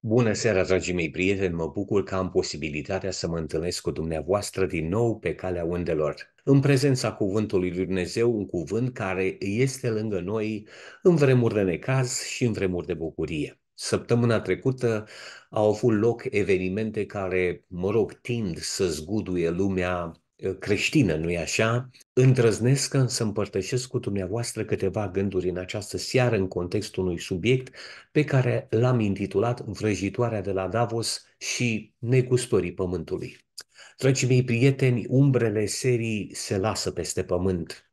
Bună seara, dragii mei prieteni! Mă bucur că am posibilitatea să mă întâlnesc cu dumneavoastră din nou pe calea undelor. În prezența Cuvântului Lui Dumnezeu, un cuvânt care este lângă noi în vremuri de necaz și în vremuri de bucurie. Săptămâna trecută au avut loc evenimente care, mă rog, tind să zguduie lumea Ă, creștină, nu-i așa? Îndrăznesc să împărtășesc cu dumneavoastră câteva gânduri în această seară în contextul unui subiect pe care l-am intitulat Vrăjitoarea de la Davos și negustorii pământului. Dragii mei prieteni, umbrele serii se lasă peste pământ.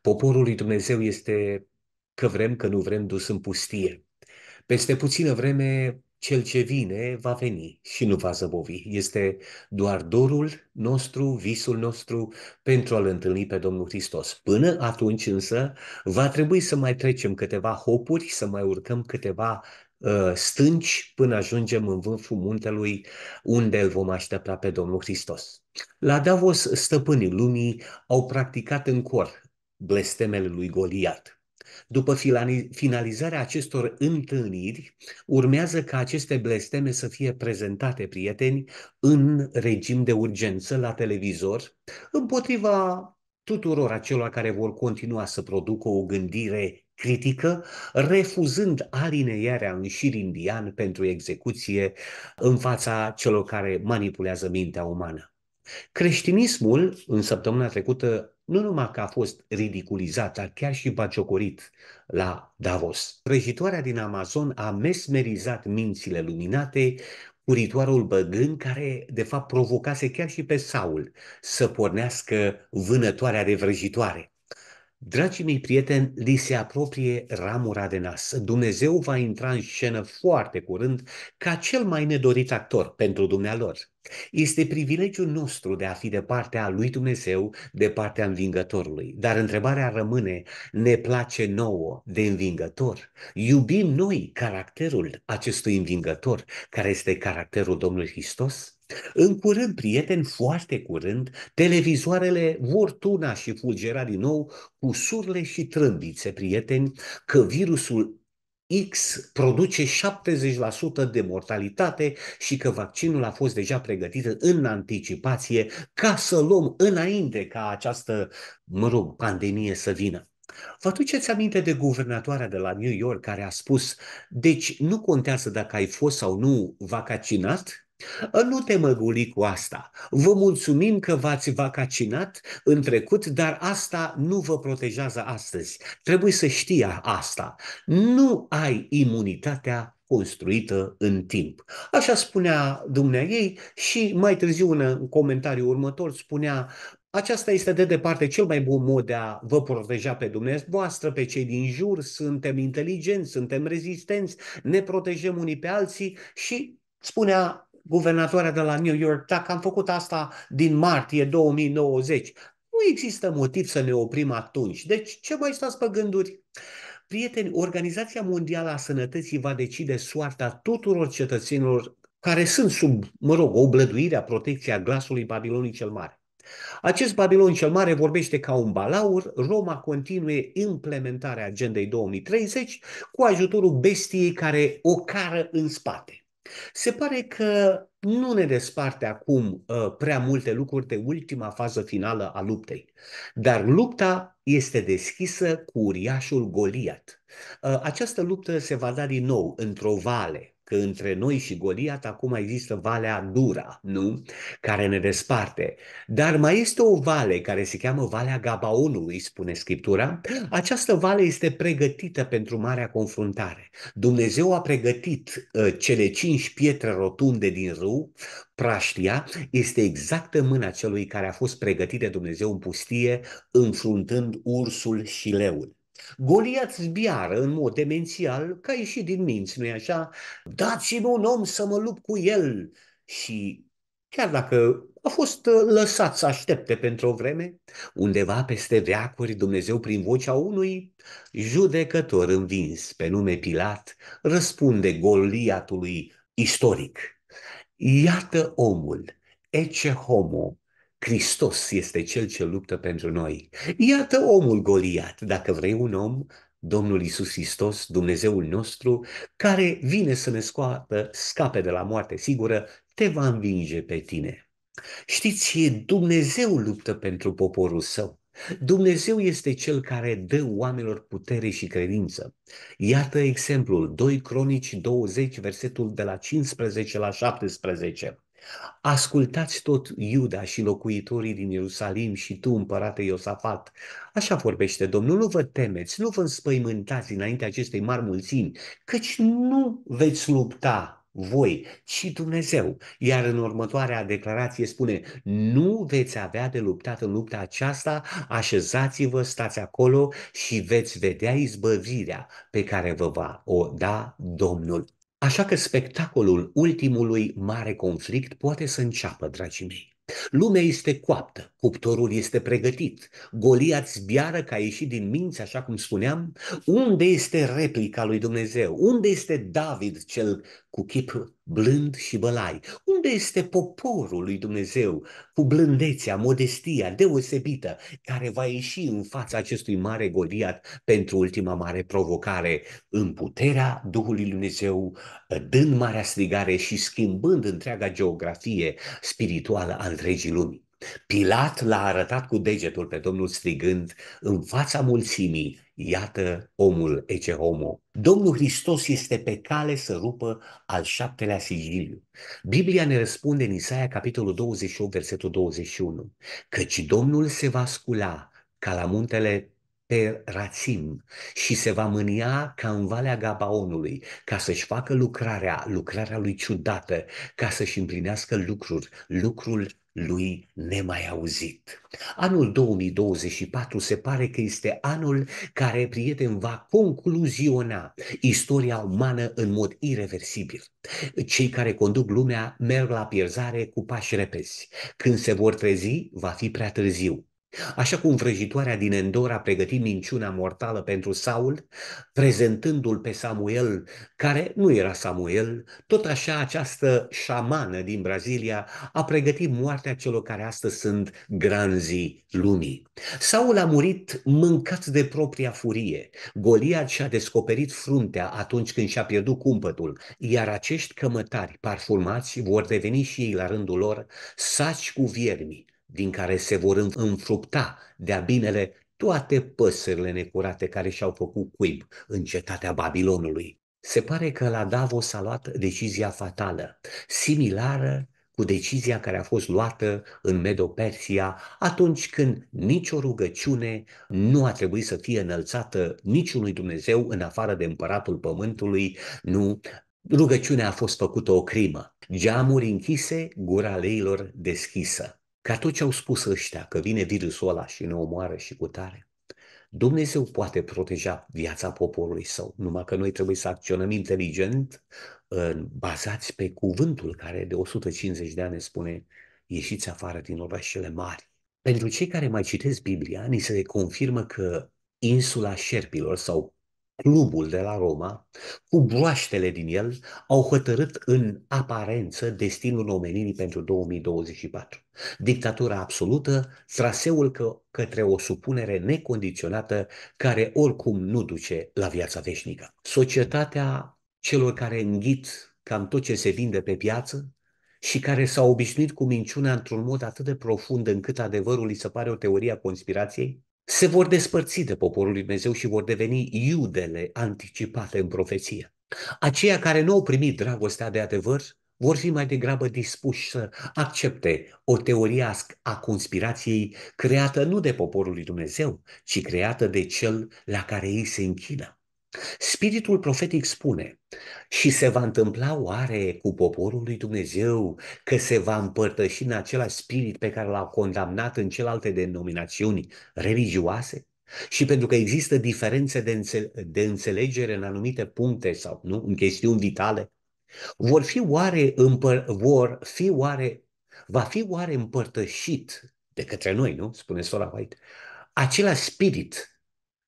Poporul lui Dumnezeu este, că vrem, că nu vrem, dus în pustie. Peste puțină vreme cel ce vine va veni și nu va zăbovi. Este doar dorul nostru, visul nostru pentru a-L întâlni pe Domnul Hristos. Până atunci însă va trebui să mai trecem câteva hopuri, să mai urcăm câteva uh, stânci până ajungem în vârful muntelui unde îl vom aștepta pe Domnul Hristos. La Davos, stăpânii lumii au practicat în cor blestemele lui Goliat după finalizarea acestor întâlniri, urmează ca aceste blesteme să fie prezentate, prieteni, în regim de urgență la televizor, împotriva tuturor acelor care vor continua să producă o gândire critică, refuzând alinearea în șir indian pentru execuție în fața celor care manipulează mintea umană. Creștinismul, în săptămâna trecută nu numai că a fost ridiculizat, dar chiar și baciocorit la Davos. Prăjitoarea din Amazon a mesmerizat mințile luminate, ritualul băgân care de fapt provocase chiar și pe Saul să pornească vânătoarea de vrăjitoare. Dragii mei prieteni, li se apropie ramura de nas. Dumnezeu va intra în scenă foarte curând ca cel mai nedorit actor pentru dumnealor. Este privilegiul nostru de a fi de partea lui Dumnezeu, de partea învingătorului. Dar întrebarea rămâne, ne place nouă de învingător? Iubim noi caracterul acestui învingător, care este caracterul Domnului Hristos? În curând, prieteni, foarte curând, televizoarele vor tuna și fulgera din nou cu surle și trâmbițe, prieteni, că virusul X produce 70% de mortalitate și că vaccinul a fost deja pregătit în anticipație ca să luăm înainte ca această, mă rog, pandemie să vină. Vă aduceți aminte de guvernatoarea de la New York care a spus, deci nu contează dacă ai fost sau nu vaccinat, nu te măguli cu asta. Vă mulțumim că v-ați vaccinat în trecut, dar asta nu vă protejează astăzi. Trebuie să știi asta. Nu ai imunitatea construită în timp. Așa spunea dumnea ei și mai târziu în comentariu următor spunea aceasta este de departe cel mai bun mod de a vă proteja pe dumneavoastră, pe cei din jur, suntem inteligenți, suntem rezistenți, ne protejăm unii pe alții și spunea guvernatoarea de la New York, dacă am făcut asta din martie 2020, nu există motiv să ne oprim atunci. Deci ce mai stați pe gânduri? Prieteni, Organizația Mondială a Sănătății va decide soarta tuturor cetățenilor care sunt sub, mă rog, oblăduirea, protecția glasului Babilonului cel Mare. Acest Babilon cel Mare vorbește ca un balaur, Roma continuă implementarea agendei 2030 cu ajutorul bestiei care o cară în spate. Se pare că nu ne desparte acum uh, prea multe lucruri de ultima fază finală a luptei, dar lupta este deschisă cu uriașul Goliat. Uh, această luptă se va da din nou într-o vale, că între noi și Goliat acum există Valea Dura, nu? Care ne desparte. Dar mai este o vale care se cheamă Valea Gabaonului, spune Scriptura. Această vale este pregătită pentru marea confruntare. Dumnezeu a pregătit uh, cele cinci pietre rotunde din râu, praștia, este exact în mâna celui care a fost pregătit de Dumnezeu în pustie, înfruntând ursul și leul. Goliat zbiară în mod demențial, ca ieșit din minți, nu-i așa? Dați-mi un om să mă lupt cu el! Și chiar dacă a fost uh, lăsat să aștepte pentru o vreme, undeva peste veacuri Dumnezeu prin vocea unui judecător învins pe nume Pilat răspunde Goliatului istoric. Iată omul, ece homo, Hristos este Cel ce luptă pentru noi. Iată omul Goliat, dacă vrei un om, Domnul Isus Hristos, Dumnezeul nostru, care vine să ne scoată, scape de la moarte sigură, te va învinge pe tine. Știți, Dumnezeu luptă pentru poporul său. Dumnezeu este cel care dă oamenilor putere și credință. Iată exemplul 2 Cronici 20, versetul de la 15 la 17. Ascultați tot Iuda și locuitorii din Ierusalim și tu, împărate Iosafat. Așa vorbește Domnul, nu vă temeți, nu vă înspăimântați înaintea acestei mari mulțimi, căci nu veți lupta voi, ci Dumnezeu. Iar în următoarea declarație spune, nu veți avea de luptat în lupta aceasta, așezați-vă, stați acolo și veți vedea izbăvirea pe care vă va o da Domnul. Așa că spectacolul ultimului mare conflict poate să înceapă, dragii mei. Lumea este coaptă, Cuptorul este pregătit. Goliat zbiară că a ieșit din minți, așa cum spuneam. Unde este replica lui Dumnezeu? Unde este David cel cu chip blând și bălai? Unde este poporul lui Dumnezeu cu blândețea, modestia deosebită care va ieși în fața acestui mare Goliat pentru ultima mare provocare în puterea Duhului lui Dumnezeu, dând marea strigare și schimbând întreaga geografie spirituală a întregii lumii? Pilat l-a arătat cu degetul pe Domnul strigând în fața mulțimii, iată omul ece homo. Domnul Hristos este pe cale să rupă al șaptelea sigiliu. Biblia ne răspunde în Isaia capitolul 28, versetul 21, căci Domnul se va scula ca la muntele pe Rațim și se va mânia ca în Valea Gabaonului, ca să-și facă lucrarea, lucrarea lui ciudată, ca să-și împlinească lucruri, lucrul lui nemai auzit. Anul 2024 se pare că este anul care, prieten, va concluziona istoria umană în mod irreversibil. Cei care conduc lumea merg la pierzare cu pași repezi. Când se vor trezi, va fi prea târziu. Așa cum vrăjitoarea din Endor a pregătit minciuna mortală pentru Saul, prezentându-l pe Samuel, care nu era Samuel, tot așa această șamană din Brazilia a pregătit moartea celor care astăzi sunt granzii lumii. Saul a murit mâncat de propria furie. Goliat și-a descoperit fruntea atunci când și-a pierdut cumpătul, iar acești cămătari parfumați vor deveni și ei la rândul lor saci cu viermi, din care se vor înfructa de-a binele toate păsările necurate care și-au făcut cuib în cetatea Babilonului. Se pare că la Davos a luat decizia fatală, similară cu decizia care a fost luată în Medo-Persia atunci când nicio rugăciune nu a trebuit să fie înălțată niciunui Dumnezeu în afară de împăratul pământului, nu Rugăciunea a fost făcută o crimă, geamuri închise, gura leilor deschisă tot ce au spus ăștia că vine virusul ăla și ne omoară și cu tare. Dumnezeu poate proteja viața poporului său, numai că noi trebuie să acționăm inteligent, ă, bazați pe cuvântul care de 150 de ani spune ieșiți afară din orașele mari. Pentru cei care mai citesc Biblia, ni se confirmă că insula șerpilor sau Clubul de la Roma, cu broaștele din el, au hotărât în aparență destinul omenirii pentru 2024. Dictatura absolută, traseul că, către o supunere necondiționată care oricum nu duce la viața veșnică. Societatea celor care înghit cam tot ce se vinde pe piață și care s-au obișnuit cu minciunea într-un mod atât de profund încât adevărul îi se pare o teorie a conspirației, se vor despărți de poporul lui Dumnezeu și vor deveni iudele anticipate în profeție. Aceia care nu au primit dragostea de adevăr vor fi mai degrabă dispuși să accepte o teorie a conspirației creată nu de poporul lui Dumnezeu, ci creată de cel la care ei se închină. Spiritul profetic spune și se va întâmpla oare cu poporul lui Dumnezeu că se va împărtăși în același spirit pe care l-au condamnat în celelalte denominațiuni religioase? Și pentru că există diferențe de, înțe- de înțelegere în anumite puncte sau nu, în chestiuni vitale, vor fi oare, împăr- vor fi oare, va fi oare împărtășit de către noi, nu? Spune Sora White. Același spirit,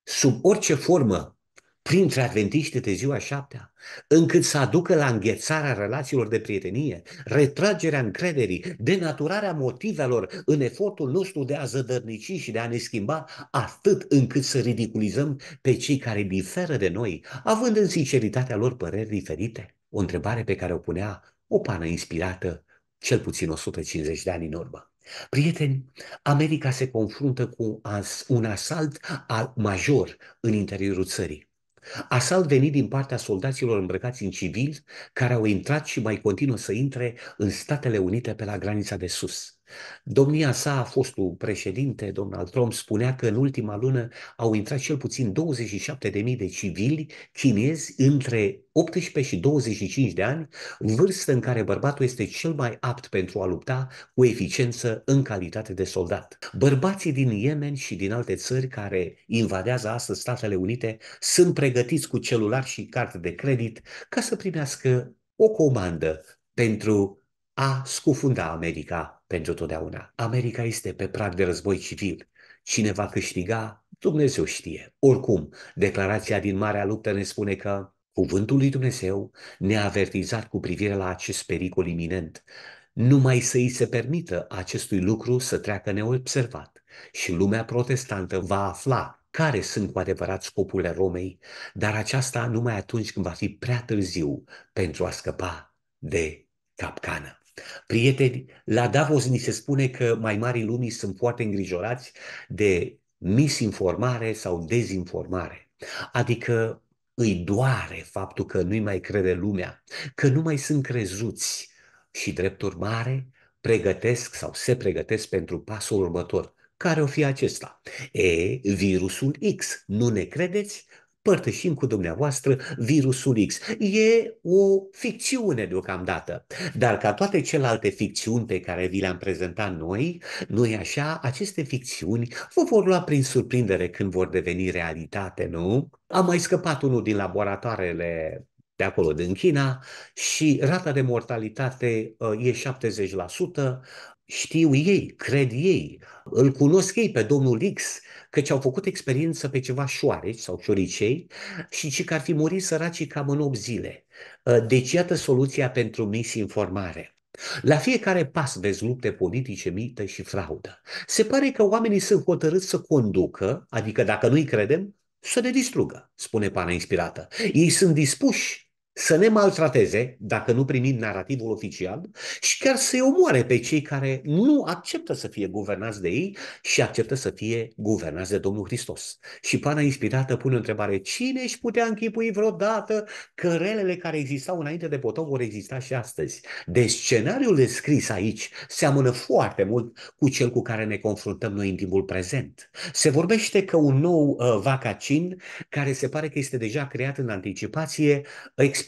sub orice formă printre adventiști de ziua șaptea, încât să aducă la înghețarea relațiilor de prietenie, retragerea încrederii, denaturarea motivelor în efortul nostru de a zădărnici și de a ne schimba atât încât să ridiculizăm pe cei care diferă de noi, având în sinceritatea lor păreri diferite. O întrebare pe care o punea o pană inspirată cel puțin 150 de ani în urmă. Prieteni, America se confruntă cu un asalt major în interiorul țării. Asalt venit din partea soldaților îmbrăcați în civil, care au intrat și mai continuă să intre în Statele Unite pe la granița de sus. Domnia sa, fostul președinte, Donald Trump, spunea că în ultima lună au intrat cel puțin 27.000 de civili chinezi între 18 și 25 de ani, vârstă în care bărbatul este cel mai apt pentru a lupta cu eficiență în calitate de soldat. Bărbații din Yemen și din alte țări care invadează astăzi Statele Unite sunt pregătiți cu celular și carte de credit ca să primească o comandă pentru a scufunda America pentru totdeauna. America este pe prag de război civil. Cine va câștiga, Dumnezeu știe. Oricum, declarația din Marea Luptă ne spune că Cuvântul lui Dumnezeu ne-a avertizat cu privire la acest pericol iminent. Numai să îi se permită acestui lucru să treacă neobservat și lumea protestantă va afla care sunt cu adevărat scopurile Romei, dar aceasta numai atunci când va fi prea târziu pentru a scăpa de capcană. Prieteni, la Davos ni se spune că mai mari lumii sunt foarte îngrijorați de misinformare sau dezinformare. Adică îi doare faptul că nu-i mai crede lumea, că nu mai sunt crezuți și, drept urmare, pregătesc sau se pregătesc pentru pasul următor. Care o fi acesta? E, virusul X. Nu ne credeți? părtășim cu dumneavoastră virusul X. E o ficțiune deocamdată, dar ca toate celelalte ficțiuni pe care vi le-am prezentat noi, nu așa, aceste ficțiuni vă vor lua prin surprindere când vor deveni realitate, nu? Am mai scăpat unul din laboratoarele de acolo, din China, și rata de mortalitate uh, e 70%, știu ei, cred ei, îl cunosc ei pe domnul X, căci au făcut experiență pe ceva șoareci sau șoricei și ci că ar fi murit săracii cam în 8 zile. Ă, deci iată soluția pentru misinformare. La fiecare pas vezi lupte politice, mită și fraudă. Se pare că oamenii sunt hotărâți să conducă, adică dacă nu-i credem, să ne distrugă, spune pana inspirată. Ei sunt dispuși să ne maltrateze dacă nu primim narativul oficial și chiar să-i omoare pe cei care nu acceptă să fie guvernați de ei și acceptă să fie guvernați de Domnul Hristos. Și pana inspirată pune întrebare, cine își putea închipui vreodată că relele care existau înainte de potop vor exista și astăzi? Deci scenariul descris aici seamănă foarte mult cu cel cu care ne confruntăm noi în timpul prezent. Se vorbește că un nou uh, vaccin care se pare că este deja creat în anticipație,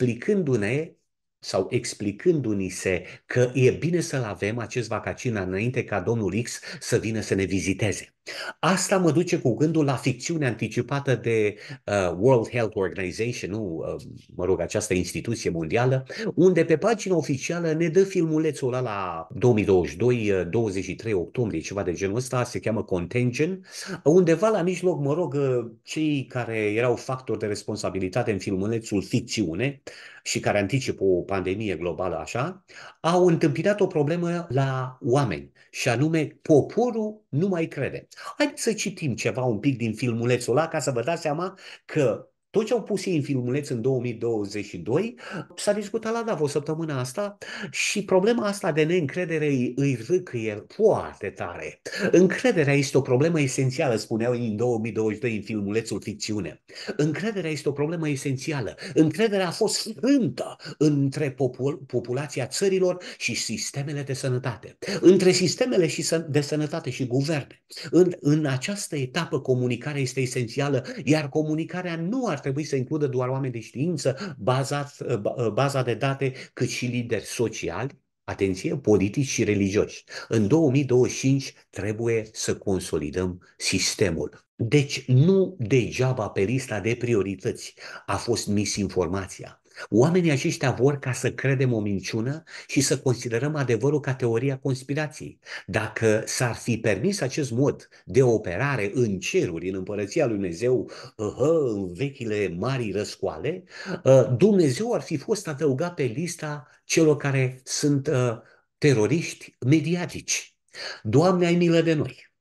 explicându-ne sau explicându-ni se că e bine să-l avem acest vaccin înainte ca domnul X să vină să ne viziteze. Asta mă duce cu gândul la ficțiunea anticipată de uh, World Health Organization, nu, uh, mă rog, această instituție mondială, unde pe pagina oficială ne dă filmulețul ăla la 2022, uh, 23 octombrie, ceva de genul ăsta, se cheamă Contention, undeva la mijloc, mă rog, uh, cei care erau factori de responsabilitate în filmulețul ficțiune și care anticipă o pandemie globală așa, au întâmpinat o problemă la oameni, și anume poporul nu mai crede. Haideți să citim ceva un pic din filmulețul ăla ca să vă dați seama că tot ce au pus ei în filmuleț în 2022 s-a discutat la o săptămână asta și problema asta de neîncredere îi, îi râcâie foarte tare. Încrederea este o problemă esențială, spuneau ei în 2022 în filmulețul ficțiune. Încrederea este o problemă esențială. Încrederea a fost frântă între popul, populația țărilor și sistemele de sănătate. Între sistemele și să, de sănătate și guverne. În, în această etapă comunicarea este esențială, iar comunicarea nu ar trebui să includă doar oameni de știință, bazat, baza de date, cât și lideri sociali, atenție, politici și religioși. În 2025 trebuie să consolidăm sistemul. Deci nu degeaba pe lista de priorități a fost misinformația Oamenii aceștia vor ca să credem o minciună și să considerăm adevărul ca teoria conspirației. Dacă s-ar fi permis acest mod de operare în ceruri, în împărăția lui Dumnezeu, uh-huh, în vechile mari răscoale, uh, Dumnezeu ar fi fost adăugat pe lista celor care sunt uh, teroriști mediatici. Doamne, ai milă de noi!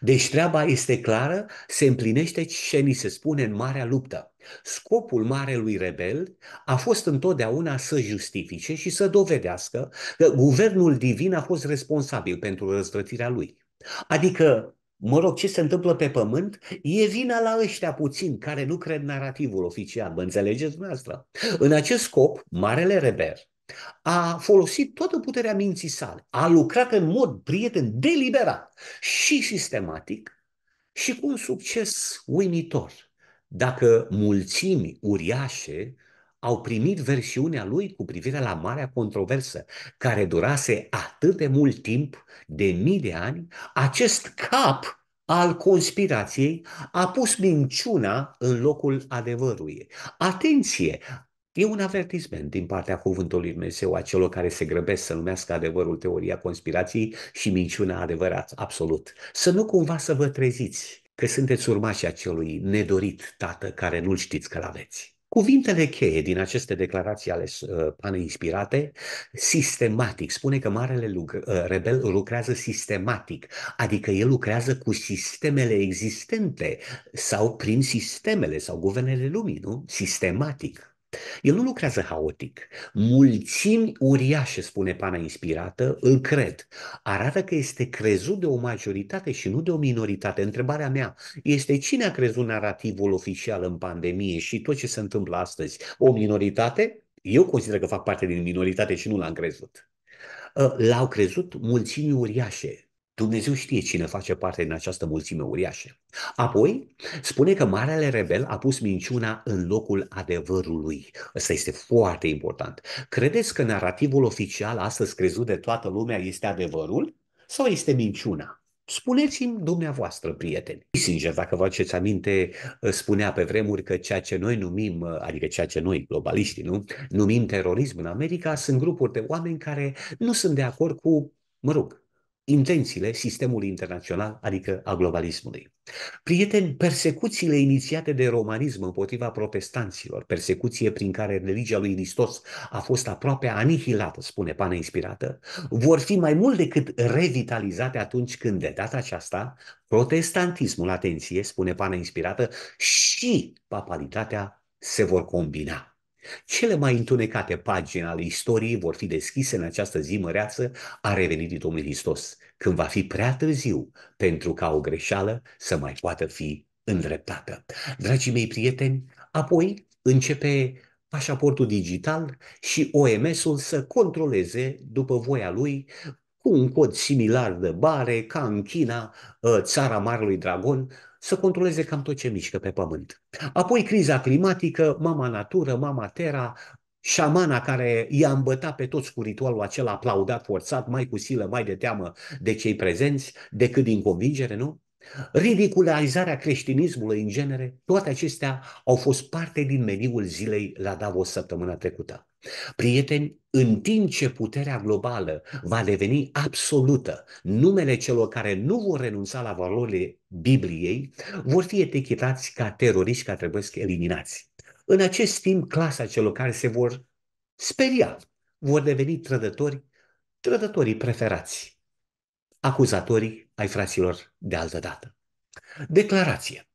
Deci treaba este clară, se împlinește ce ni se spune în Marea Luptă. Scopul marelui rebel a fost întotdeauna să justifice și să dovedească că guvernul divin a fost responsabil pentru răzvrătirea lui. Adică mă rog, ce se întâmplă pe pământ, e vina la ăștia puțin care nu cred narativul oficial, mă înțelegeți dumneavoastră? În acest scop, Marele rebel a folosit toată puterea minții sale, a lucrat în mod prieten, deliberat și sistematic și cu un succes uimitor. Dacă mulțimi uriașe au primit versiunea lui cu privire la marea controversă care durase atât de mult timp, de mii de ani, acest cap al conspirației a pus minciuna în locul adevărului. Atenție! E un avertisment din partea cuvântului Dumnezeu a celor care se grăbesc să numească adevărul teoria conspirației și minciuna adevărat, absolut. Să nu cumva să vă treziți că sunteți urmași acelui nedorit tată care nu-l știți că l-aveți. Cuvintele cheie din aceste declarații ale uh, inspirate, sistematic, spune că Marele lucr- uh, Rebel lucrează sistematic, adică el lucrează cu sistemele existente sau prin sistemele sau guvernele lumii, nu? Sistematic. El nu lucrează haotic. Mulțimi uriașe, spune pana inspirată, îl cred. Arată că este crezut de o majoritate și nu de o minoritate. Întrebarea mea este cine a crezut narativul oficial în pandemie și tot ce se întâmplă astăzi? O minoritate? Eu consider că fac parte din minoritate și nu l-am crezut. Ă, l-au crezut mulțimi uriașe, Dumnezeu știe cine face parte din această mulțime uriașă. Apoi, spune că Marele Rebel a pus minciuna în locul adevărului. Ăsta este foarte important. Credeți că narativul oficial astăzi crezut de toată lumea este adevărul sau este minciuna? Spuneți-mi dumneavoastră, prieteni. Sincer, dacă vă aduceți aminte, spunea pe vremuri că ceea ce noi numim, adică ceea ce noi, globaliștii, nu, numim terorism în America, sunt grupuri de oameni care nu sunt de acord cu, mă rog, intențiile sistemului internațional, adică a globalismului. Prieteni, persecuțiile inițiate de romanism împotriva protestanților, persecuție prin care religia lui Hristos a fost aproape anihilată, spune Pana Inspirată, vor fi mai mult decât revitalizate atunci când, de data aceasta, protestantismul, atenție, spune Pana Inspirată, și papalitatea se vor combina. Cele mai întunecate pagini ale istoriei vor fi deschise în această zi măreață a revenirii Domnului Hristos, când va fi prea târziu pentru ca o greșeală să mai poată fi îndreptată. Dragii mei prieteni, apoi începe pașaportul digital și OMS-ul să controleze, după voia lui, cu un cod similar de bare, ca în China, ă, țara Marelui Dragon, să controleze cam tot ce mișcă pe pământ. Apoi criza climatică, mama natură, mama terra, șamana care i-a îmbătat pe toți cu ritualul acela aplaudat, forțat, mai cu silă, mai de teamă de cei prezenți, decât din convingere, nu? Ridicularizarea creștinismului în genere, toate acestea au fost parte din meniul zilei la Davos săptămâna trecută. Prieteni, în timp ce puterea globală va deveni absolută, numele celor care nu vor renunța la valorile Bibliei vor fi etichetați ca teroriști care trebuie să eliminați. În acest timp, clasa celor care se vor speria vor deveni trădători, trădătorii preferați, acuzatorii ai fraților de altă dată. Declarație.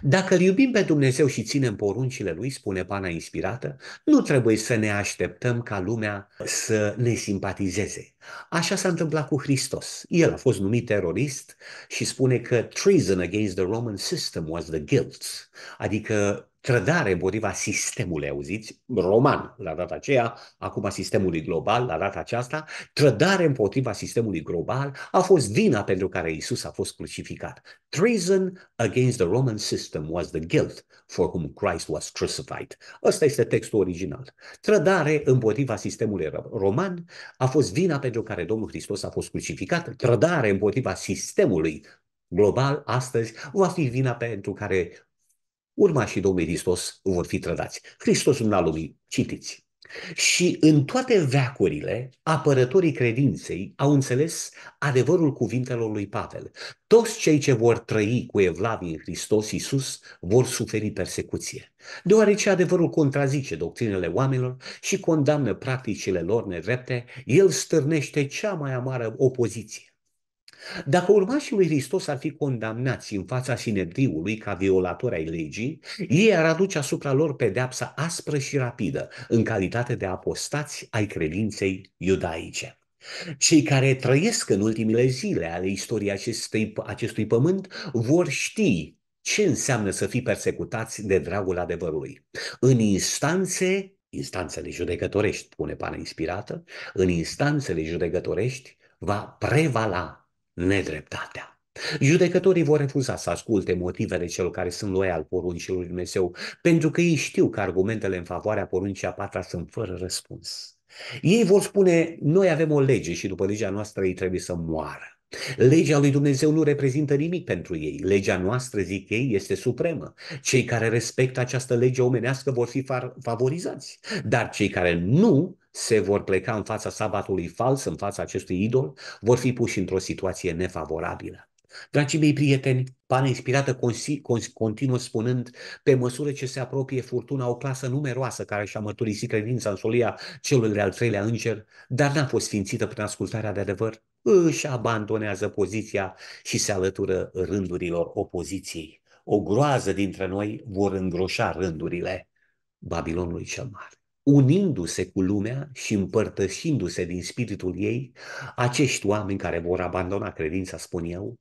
Dacă îl iubim pe Dumnezeu și ținem poruncile lui, spune pana inspirată, nu trebuie să ne așteptăm ca lumea să ne simpatizeze. Așa s-a întâmplat cu Hristos. El a fost numit terorist și spune că treason against the Roman system was the guilt, adică trădare împotriva sistemului, auziți, roman la data aceea, acum a sistemului global la data aceasta, trădare împotriva sistemului global a fost vina pentru care Isus a fost crucificat. Treason against the Roman system was the guilt for whom Christ was crucified. Ăsta este textul original. Trădare împotriva sistemului roman a fost vina pentru care Domnul Hristos a fost crucificat. Trădare împotriva sistemului global astăzi va fi vina pentru care urmașii Domnului Hristos vor fi trădați. Hristos în lumii, citiți. Și în toate veacurile, apărătorii credinței au înțeles adevărul cuvintelor lui Pavel. Toți cei ce vor trăi cu evlavii în Hristos Iisus vor suferi persecuție, deoarece adevărul contrazice doctrinele oamenilor și condamnă practicile lor nedrepte, el stârnește cea mai amară opoziție. Dacă urmașii lui Hristos ar fi condamnați în fața sinedriului ca violatori ai legii, ei ar aduce asupra lor pedeapsa aspră și rapidă, în calitate de apostați ai credinței iudaice. Cei care trăiesc în ultimele zile ale istoriei acestui acestui pământ vor ști ce înseamnă să fii persecutați de dragul adevărului. În instanțe, instanțele judecătorești, pune pana inspirată, în instanțele judecătorești va prevala nedreptatea. Judecătorii vor refuza să asculte motivele celor care sunt loiali poruncii lui Dumnezeu, pentru că ei știu că argumentele în favoarea poruncii a patra sunt fără răspuns. Ei vor spune, noi avem o lege și după legea noastră ei trebuie să moară. Legea lui Dumnezeu nu reprezintă nimic pentru ei. Legea noastră, zic ei, este supremă. Cei care respectă această lege omenească vor fi favorizați, dar cei care nu se vor pleca în fața sabatului fals, în fața acestui idol, vor fi puși într-o situație nefavorabilă. Dragii mei prieteni, Pana Inspirată continuă spunând, pe măsură ce se apropie furtuna, o clasă numeroasă care și-a mărturisit credința în solia celui de-al treilea înger, dar n-a fost sfințită prin ascultarea de adevăr, își abandonează poziția și se alătură rândurilor opoziției. O groază dintre noi vor îngroșa rândurile Babilonului cel mare unindu-se cu lumea și împărtășindu-se din spiritul ei, acești oameni care vor abandona credința, spun eu,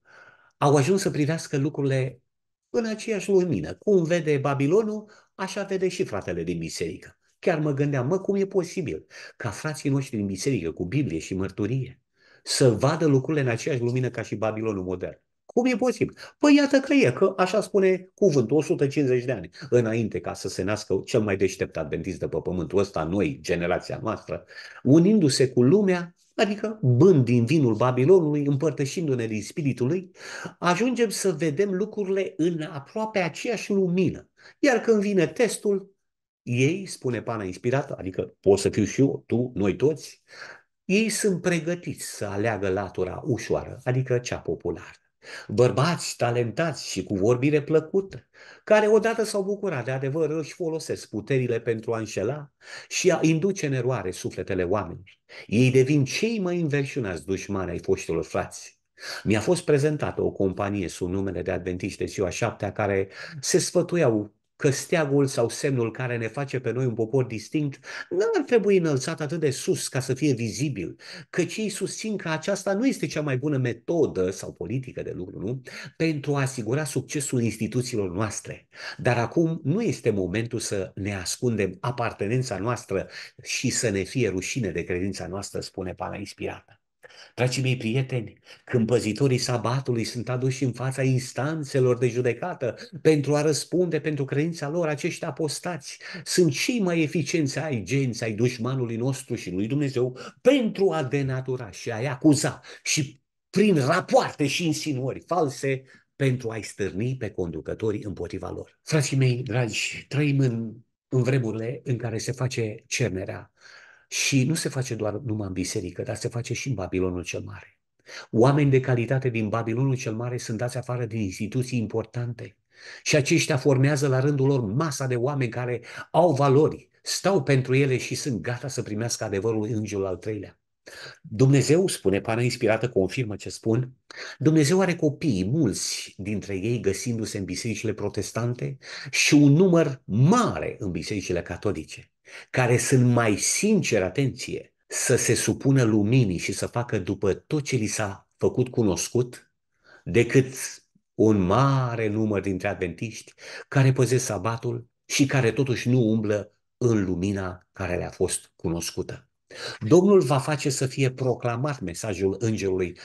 au ajuns să privească lucrurile în aceeași lumină. Cum vede Babilonul, așa vede și fratele din biserică. Chiar mă gândeam, mă, cum e posibil ca frații noștri din biserică, cu Biblie și mărturie, să vadă lucrurile în aceeași lumină ca și Babilonul modern? Cum e posibil? Păi iată că e, că așa spune cuvântul, 150 de ani înainte ca să se nască cel mai deștept adventist de pe pământul ăsta, noi, generația noastră, unindu-se cu lumea, adică bând din vinul Babilonului, împărtășindu-ne din spiritul lui, ajungem să vedem lucrurile în aproape aceeași lumină. Iar când vine testul, ei, spune pana inspirată, adică pot să fiu și eu, tu, noi toți, ei sunt pregătiți să aleagă latura ușoară, adică cea populară. Bărbați talentați și cu vorbire plăcută, care odată s-au bucurat de adevăr, își folosesc puterile pentru a înșela și a induce în eroare sufletele oamenilor. Ei devin cei mai înverșunați dușmani ai foștilor frați. Mi-a fost prezentată o companie sub numele de adventiști de ziua șaptea care se sfătuiau că steagul sau semnul care ne face pe noi un popor distinct nu ar trebui înălțat atât de sus ca să fie vizibil, căci cei susțin că aceasta nu este cea mai bună metodă sau politică de lucru, nu? Pentru a asigura succesul instituțiilor noastre. Dar acum nu este momentul să ne ascundem apartenența noastră și să ne fie rușine de credința noastră, spune Pana Inspirată. Dragii mei prieteni, când păzitorii sabatului sunt aduși în fața instanțelor de judecată pentru a răspunde pentru credința lor, acești apostați sunt cei mai eficienți ai genți, ai dușmanului nostru și lui Dumnezeu pentru a denatura și a-i acuza și prin rapoarte și insinuări false pentru a-i stârni pe conducătorii împotriva lor. Frații mei dragi, trăim în, în vremurile în care se face cernerea și nu se face doar numai în biserică, dar se face și în Babilonul cel Mare. Oameni de calitate din Babilonul cel Mare sunt dați afară din instituții importante și aceștia formează la rândul lor masa de oameni care au valori, stau pentru ele și sunt gata să primească adevărul îngerul al treilea. Dumnezeu, spune pana inspirată, confirmă ce spun, Dumnezeu are copii, mulți dintre ei găsindu-se în bisericile protestante și un număr mare în bisericile catolice care sunt mai sinceri, atenție, să se supună luminii și să facă după tot ce li s-a făcut cunoscut, decât un mare număr dintre adventiști care păzesc sabatul și care totuși nu umblă în lumina care le-a fost cunoscută. Domnul va face să fie proclamat mesajul îngerului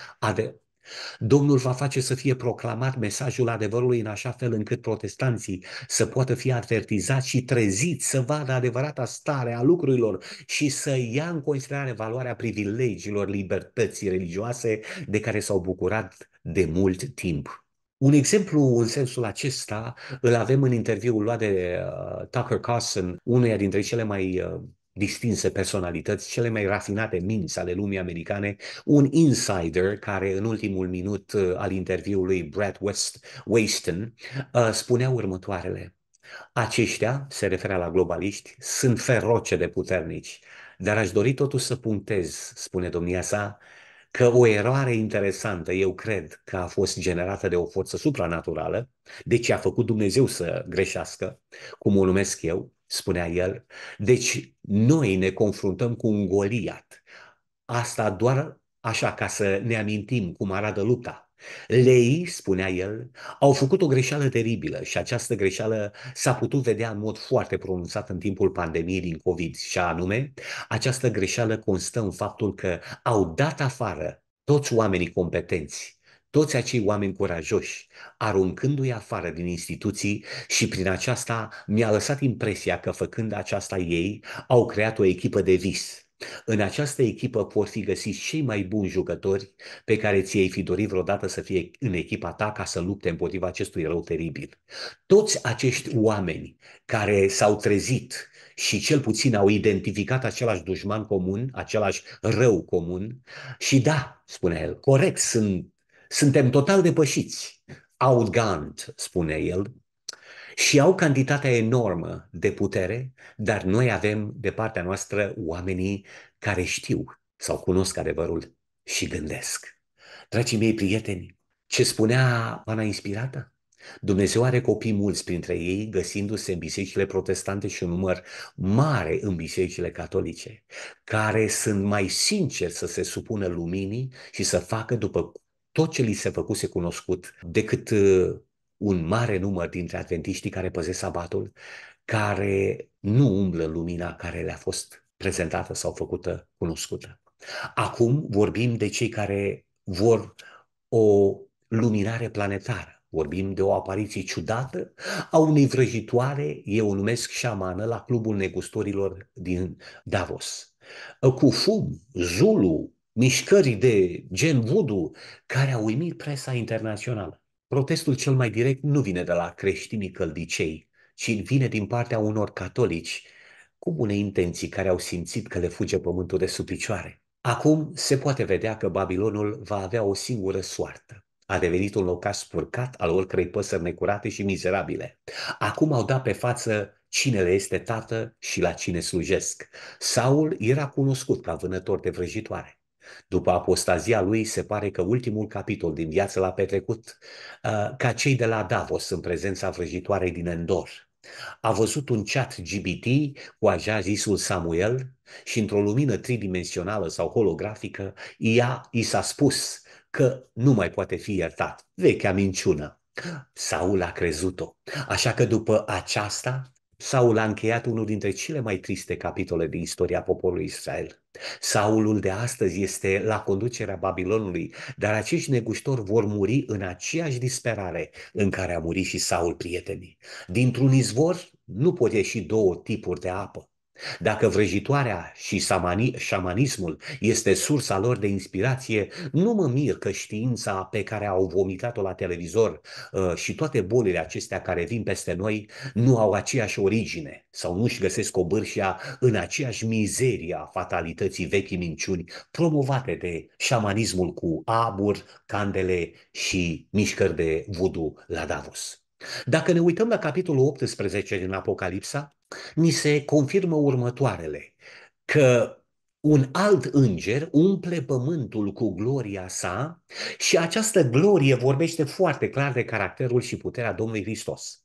Domnul va face să fie proclamat mesajul adevărului în așa fel încât protestanții să poată fi avertizați și treziți să vadă adevărata stare a lucrurilor și să ia în considerare valoarea privilegiilor libertății religioase de care s-au bucurat de mult timp. Un exemplu în sensul acesta îl avem în interviul luat de uh, Tucker Carlson, unuia dintre cele mai uh, distinse personalități, cele mai rafinate minți ale lumii americane, un insider care în ultimul minut uh, al interviului Brad West, Waston uh, spunea următoarele. Aceștia, se referea la globaliști, sunt feroce de puternici, dar aș dori totuși să punctez, spune domnia sa, că o eroare interesantă, eu cred că a fost generată de o forță supranaturală, deci a făcut Dumnezeu să greșească, cum o numesc eu, spunea el. Deci noi ne confruntăm cu un Goliat. Asta doar așa ca să ne amintim cum arată lupta. Lei, spunea el, au făcut o greșeală teribilă și această greșeală s-a putut vedea în mod foarte pronunțat în timpul pandemiei din COVID și anume, această greșeală constă în faptul că au dat afară toți oamenii competenți toți acei oameni curajoși, aruncându-i afară din instituții și prin aceasta mi-a lăsat impresia că făcând aceasta ei au creat o echipă de vis. În această echipă vor fi găsiți cei mai buni jucători pe care ți-ai fi dorit vreodată să fie în echipa ta ca să lupte împotriva acestui rău teribil. Toți acești oameni care s-au trezit și cel puțin au identificat același dușman comun, același rău comun și da, spune el, corect, sunt suntem total depășiți. Outgunned, spune el, și au cantitatea enormă de putere, dar noi avem de partea noastră oamenii care știu sau cunosc adevărul și gândesc. Dragii mei prieteni, ce spunea Ana Inspirată? Dumnezeu are copii mulți printre ei, găsindu-se în bisericile protestante și un număr mare în bisericile catolice, care sunt mai sinceri să se supună luminii și să facă după tot ce li se făcuse cunoscut decât uh, un mare număr dintre adventiștii care păzesc sabatul, care nu umblă lumina care le-a fost prezentată sau făcută cunoscută. Acum vorbim de cei care vor o luminare planetară. Vorbim de o apariție ciudată a unei vrăjitoare, eu o numesc șamană, la Clubul Negustorilor din Davos. Cu fum, Zulu, mișcări de gen voodoo care au uimit presa internațională. Protestul cel mai direct nu vine de la creștinii căldicei, ci vine din partea unor catolici cu bune intenții care au simțit că le fuge pământul de sub picioare. Acum se poate vedea că Babilonul va avea o singură soartă. A devenit un locaș spurcat al oricărei păsări necurate și mizerabile. Acum au dat pe față cine le este tată și la cine slujesc. Saul era cunoscut ca vânător de vrăjitoare. După apostazia lui, se pare că ultimul capitol din viață l-a petrecut uh, ca cei de la Davos în prezența vrăjitoarei din Endor. A văzut un chat GBT cu așa zisul Samuel și într-o lumină tridimensională sau holografică, ea i s-a spus că nu mai poate fi iertat. Vechea minciună. Saul a crezut-o. Așa că după aceasta, Saul a încheiat unul dintre cele mai triste capitole din istoria poporului Israel. Saulul de astăzi este la conducerea Babilonului, dar acești neguștori vor muri în aceeași disperare în care a murit și Saul prietenii. Dintr-un izvor nu pot ieși două tipuri de apă. Dacă vrăjitoarea și șamanismul este sursa lor de inspirație, nu mă mir că știința pe care au vomitat-o la televizor uh, și toate bolile acestea care vin peste noi nu au aceeași origine sau nu își găsesc obârșia în aceeași mizerie a fatalității vechii minciuni promovate de șamanismul cu abur, candele și mișcări de vudu la Davos. Dacă ne uităm la capitolul 18 din Apocalipsa, ni se confirmă următoarele, că un alt înger umple pământul cu gloria sa și această glorie vorbește foarte clar de caracterul și puterea Domnului Hristos.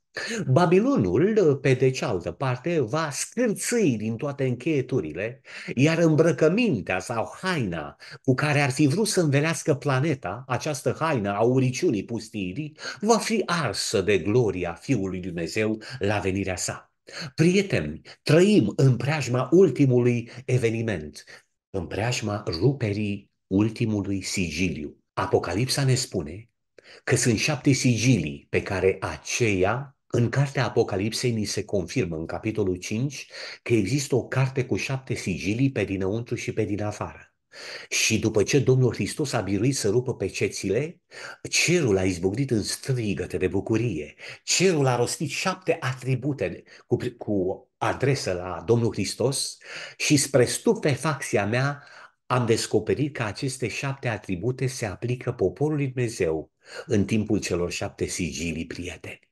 Babilonul, pe de cealaltă parte, va scârțâi din toate încheieturile, iar îmbrăcămintea sau haina cu care ar fi vrut să învelească planeta, această haină a uriciunii pustirii, va fi arsă de gloria Fiului Dumnezeu la venirea sa. Prieteni, trăim în preajma ultimului eveniment, în preajma ruperii ultimului sigiliu. Apocalipsa ne spune că sunt șapte sigilii pe care aceia, în cartea Apocalipsei ni se confirmă în capitolul 5 că există o carte cu șapte sigilii pe dinăuntru și pe din afară. Și după ce Domnul Hristos a biruit să rupă pe cețile, cerul a izbucnit în strigăte de bucurie. Cerul a rostit șapte atribute cu, cu adresă la Domnul Hristos și spre stupefacția mea am descoperit că aceste șapte atribute se aplică poporului Dumnezeu în timpul celor șapte sigilii prieteni.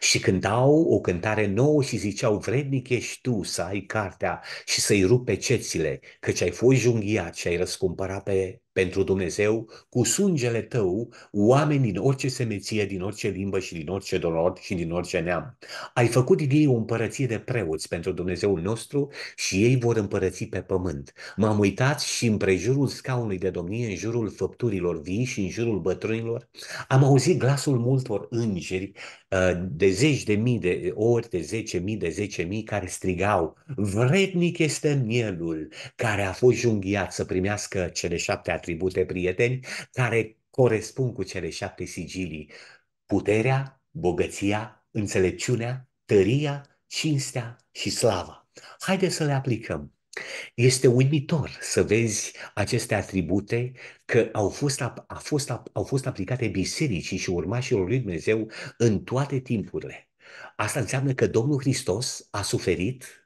Și cântau o cântare nouă și ziceau, vrednic ești tu să ai cartea și să-i rupe cețile, căci ai fost junghiat și ai răscumpărat pe pentru Dumnezeu, cu sângele tău, oameni din orice semeție, din orice limbă și din orice dolor și din orice neam. Ai făcut din ei o împărăție de preoți pentru Dumnezeul nostru și ei vor împărăți pe pământ. M-am uitat și în prejurul scaunului de domnie, în jurul făpturilor vii și în jurul bătrânilor, am auzit glasul multor îngeri uh, de zeci de mii de ori, de zece mii, de zece mii, care strigau, vrednic este mielul care a fost junghiat să primească cele șapte atribute, prieteni, care corespund cu cele șapte sigilii. Puterea, bogăția, înțelepciunea, tăria, cinstea și slava. Haideți să le aplicăm. Este uimitor să vezi aceste atribute că au fost, a fost, au fost aplicate bisericii și urmașilor lui Dumnezeu în toate timpurile. Asta înseamnă că Domnul Hristos a suferit,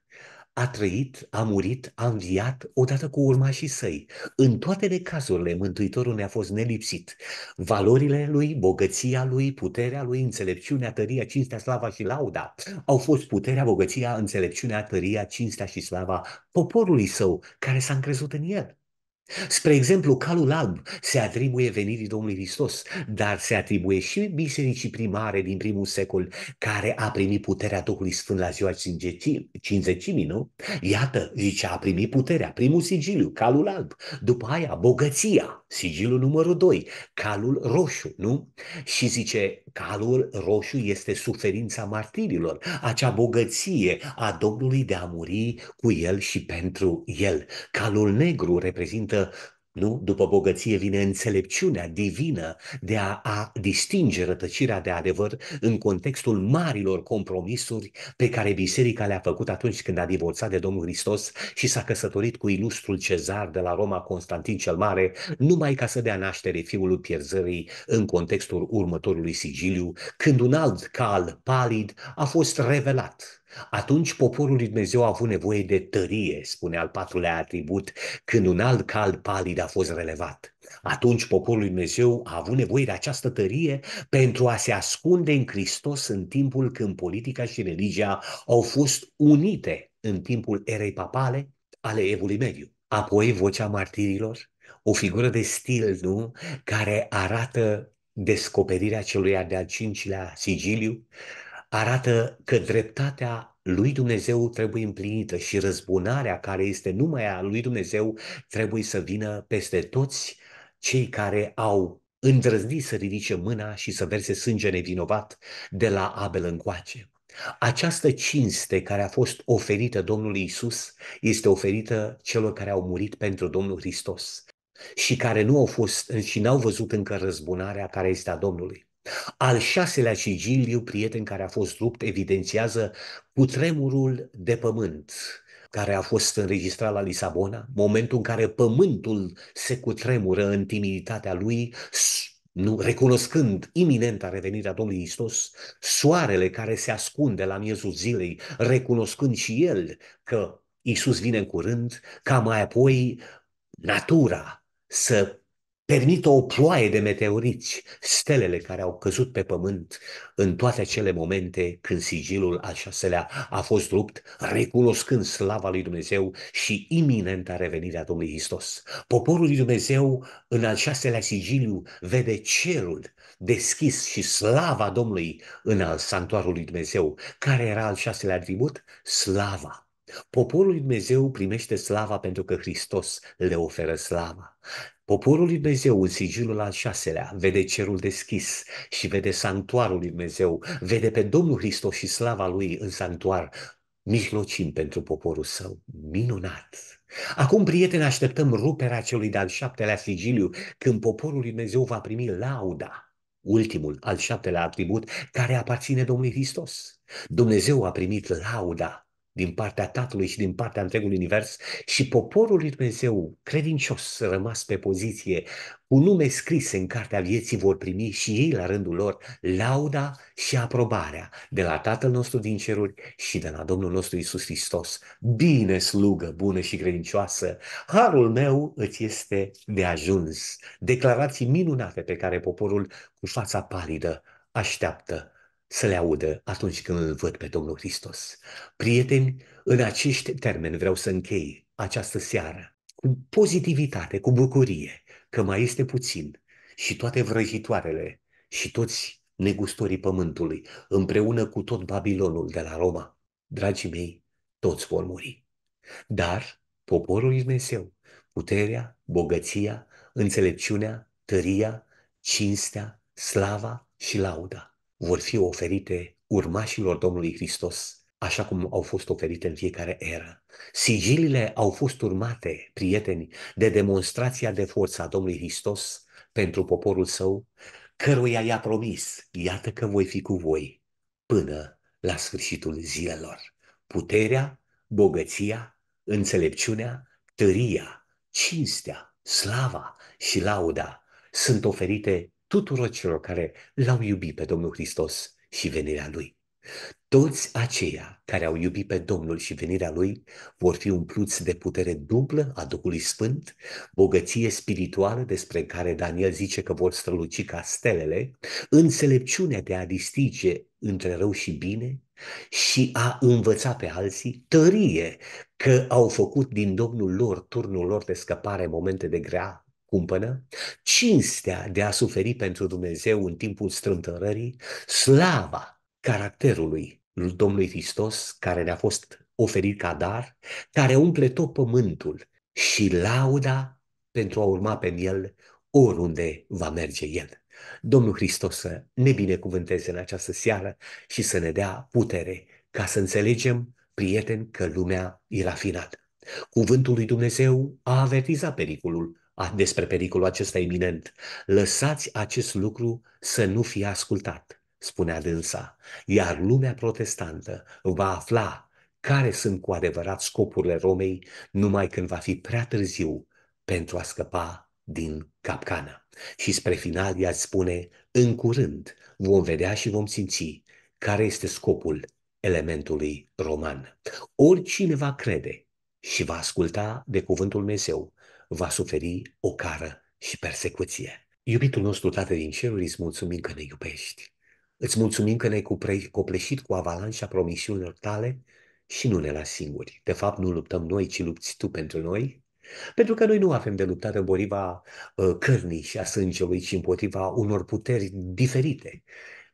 a trăit, a murit, a înviat odată cu urmașii săi. În toate de cazurile, Mântuitorul ne-a fost nelipsit. Valorile lui, bogăția lui, puterea lui, înțelepciunea, tăria, cinstea, slava și lauda au fost puterea, bogăția, înțelepciunea, tăria, cinstea și slava poporului său care s-a încrezut în el. Spre exemplu, calul alb se atribuie venirii Domnului Hristos, dar se atribuie și bisericii primare din primul secol, care a primit puterea Duhului Sfânt la ziua cinzecimii, nu? Iată, zice, a primit puterea, primul sigiliu, calul alb, după aia bogăția, sigiliul numărul 2, calul roșu, nu? Și zice, calul roșu este suferința martirilor, acea bogăție a Domnului de a muri cu el și pentru el. Calul negru reprezintă nu? După bogăție vine înțelepciunea divină de a, a distinge rătăcirea de adevăr în contextul marilor compromisuri pe care biserica le-a făcut atunci când a divorțat de Domnul Hristos și s-a căsătorit cu ilustrul cezar de la Roma Constantin cel Mare, numai ca să dea naștere fiului pierzării în contextul următorului sigiliu, când un alt cal palid a fost revelat atunci poporul lui Dumnezeu a avut nevoie de tărie, spune al patrulea atribut, când un alt cal palid a fost relevat. Atunci poporul lui Dumnezeu a avut nevoie de această tărie pentru a se ascunde în Hristos în timpul când politica și religia au fost unite în timpul erei papale ale evului mediu. Apoi vocea martirilor, o figură de stil, nu? Care arată descoperirea celui de-al cincilea sigiliu, arată că dreptatea lui Dumnezeu trebuie împlinită și răzbunarea care este numai a lui Dumnezeu trebuie să vină peste toți cei care au îndrăznit să ridice mâna și să verse sânge nevinovat de la Abel încoace. Această cinste care a fost oferită Domnului Isus este oferită celor care au murit pentru Domnul Hristos și care nu au fost și n-au văzut încă răzbunarea care este a Domnului. Al șaselea sigiliu, prieten care a fost rupt, evidențiază cutremurul de pământ care a fost înregistrat la Lisabona, momentul în care pământul se cutremură în timiditatea lui, nu, recunoscând iminenta revenirea Domnului Hristos, soarele care se ascunde la miezul zilei, recunoscând și el că Isus vine în curând, ca mai apoi natura să permită o ploaie de meteoriți, stelele care au căzut pe pământ în toate cele momente când sigilul al șaselea a fost rupt, recunoscând slava lui Dumnezeu și iminenta revenire a Domnului Hristos. Poporul lui Dumnezeu în al șaselea sigiliu vede cerul deschis și slava Domnului în al santuarului lui Dumnezeu. Care era al șaselea atribut? Slava. Poporul lui Dumnezeu primește slava pentru că Hristos le oferă slava. Poporul lui Dumnezeu în sigilul al șaselea vede cerul deschis și vede santuarul lui Dumnezeu, vede pe Domnul Hristos și slava lui în santuar, mijlocim pentru poporul său. Minunat! Acum, prieteni, așteptăm ruperea celui de-al șaptelea sigiliu, când poporul lui Dumnezeu va primi lauda, ultimul, al șaptelea atribut, care aparține Domnului Hristos. Dumnezeu a primit lauda din partea Tatălui și din partea întregului univers și poporul lui Dumnezeu credincios rămas pe poziție cu nume scris în cartea vieții vor primi și ei la rândul lor lauda și aprobarea de la Tatăl nostru din ceruri și de la Domnul nostru Isus Hristos. Bine, slugă bună și credincioasă, harul meu îți este de ajuns. Declarații minunate pe care poporul cu fața palidă așteaptă să le audă atunci când îl văd pe Domnul Hristos. Prieteni, în acești termeni vreau să închei această seară cu pozitivitate, cu bucurie, că mai este puțin și toate vrăjitoarele și toți negustorii pământului, împreună cu tot Babilonul de la Roma, dragii mei, toți vor muri. Dar poporul lui Dumnezeu, puterea, bogăția, înțelepciunea, tăria, cinstea, slava și lauda vor fi oferite urmașilor Domnului Hristos, așa cum au fost oferite în fiecare eră. Sigilile au fost urmate, prieteni, de demonstrația de forță a Domnului Hristos pentru poporul său, căruia i-a promis, iată că voi fi cu voi până la sfârșitul zilelor. Puterea, bogăția, înțelepciunea, tăria, cinstea, slava și lauda sunt oferite tuturor celor care l-au iubit pe Domnul Hristos și venirea Lui. Toți aceia care au iubit pe Domnul și venirea Lui vor fi umpluți de putere dublă a Duhului Sfânt, bogăție spirituală despre care Daniel zice că vor străluci ca stelele, înțelepciunea de a distinge între rău și bine și a învăța pe alții, tărie că au făcut din Domnul lor turnul lor de scăpare momente de grea cumpănă, cinstea de a suferi pentru Dumnezeu în timpul strântărării, slava caracterului lui Domnului Hristos, care ne-a fost oferit ca dar, care umple tot pământul și lauda pentru a urma pe el oriunde va merge el. Domnul Hristos să ne binecuvânteze în această seară și să ne dea putere ca să înțelegem, prieteni, că lumea e rafinată. Cuvântul lui Dumnezeu a avertizat pericolul despre pericolul acesta iminent. Lăsați acest lucru să nu fie ascultat, spunea dânsa, iar lumea protestantă va afla care sunt cu adevărat scopurile Romei numai când va fi prea târziu pentru a scăpa din capcană. Și spre final ea spune, în curând vom vedea și vom simți care este scopul elementului roman. Oricine va crede și va asculta de cuvântul Dumnezeu, va suferi o cară și persecuție. Iubitul nostru Tată din Cerul, îți mulțumim că ne iubești. Îți mulțumim că ne-ai copleșit cu avalanșa promisiunilor tale și nu ne lași singuri. De fapt, nu luptăm noi, ci lupți tu pentru noi. Pentru că noi nu avem de luptat împotriva uh, cărnii și a sângelui, ci împotriva unor puteri diferite,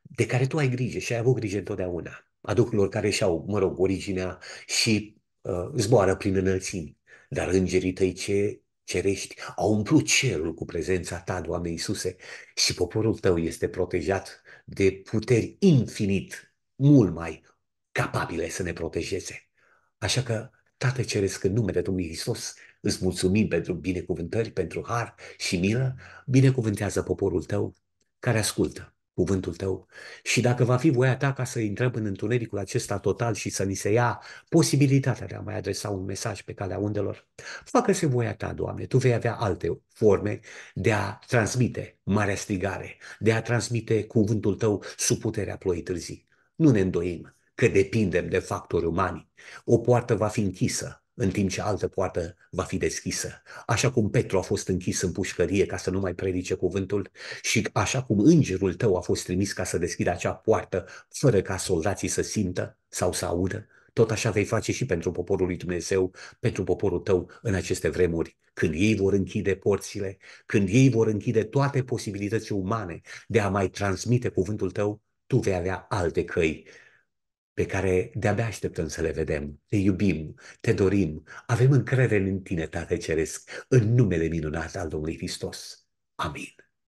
de care tu ai grijă și ai avut grijă întotdeauna. A duhurilor care și-au, mă rog, originea și uh, zboară prin înălțimi. Dar îngerii tăi ce cerești au umplut cerul cu prezența ta, Doamne Iisuse, și poporul tău este protejat de puteri infinit, mult mai capabile să ne protejeze. Așa că, Tată Ceresc, în numele Domnului Hristos, îți mulțumim pentru binecuvântări, pentru har și milă, binecuvântează poporul tău care ascultă cuvântul tău. Și dacă va fi voia ta ca să intrăm în întunericul acesta total și să ni se ia posibilitatea de a mai adresa un mesaj pe calea undelor, facă-se voia ta, Doamne, tu vei avea alte forme de a transmite marea strigare, de a transmite cuvântul tău sub puterea ploii târzii. Nu ne îndoim că depindem de factori umani. O poartă va fi închisă, în timp ce altă poartă va fi deschisă. Așa cum Petru a fost închis în pușcărie ca să nu mai predice cuvântul și așa cum îngerul tău a fost trimis ca să deschidă acea poartă fără ca soldații să simtă sau să audă, tot așa vei face și pentru poporul lui Dumnezeu, pentru poporul tău în aceste vremuri, când ei vor închide porțile, când ei vor închide toate posibilitățile umane de a mai transmite cuvântul tău, tu vei avea alte căi pe care de-abia așteptăm să le vedem. Te iubim, te dorim, avem încredere în tine, Tată Ceresc, în numele minunat al Domnului Hristos. Amin.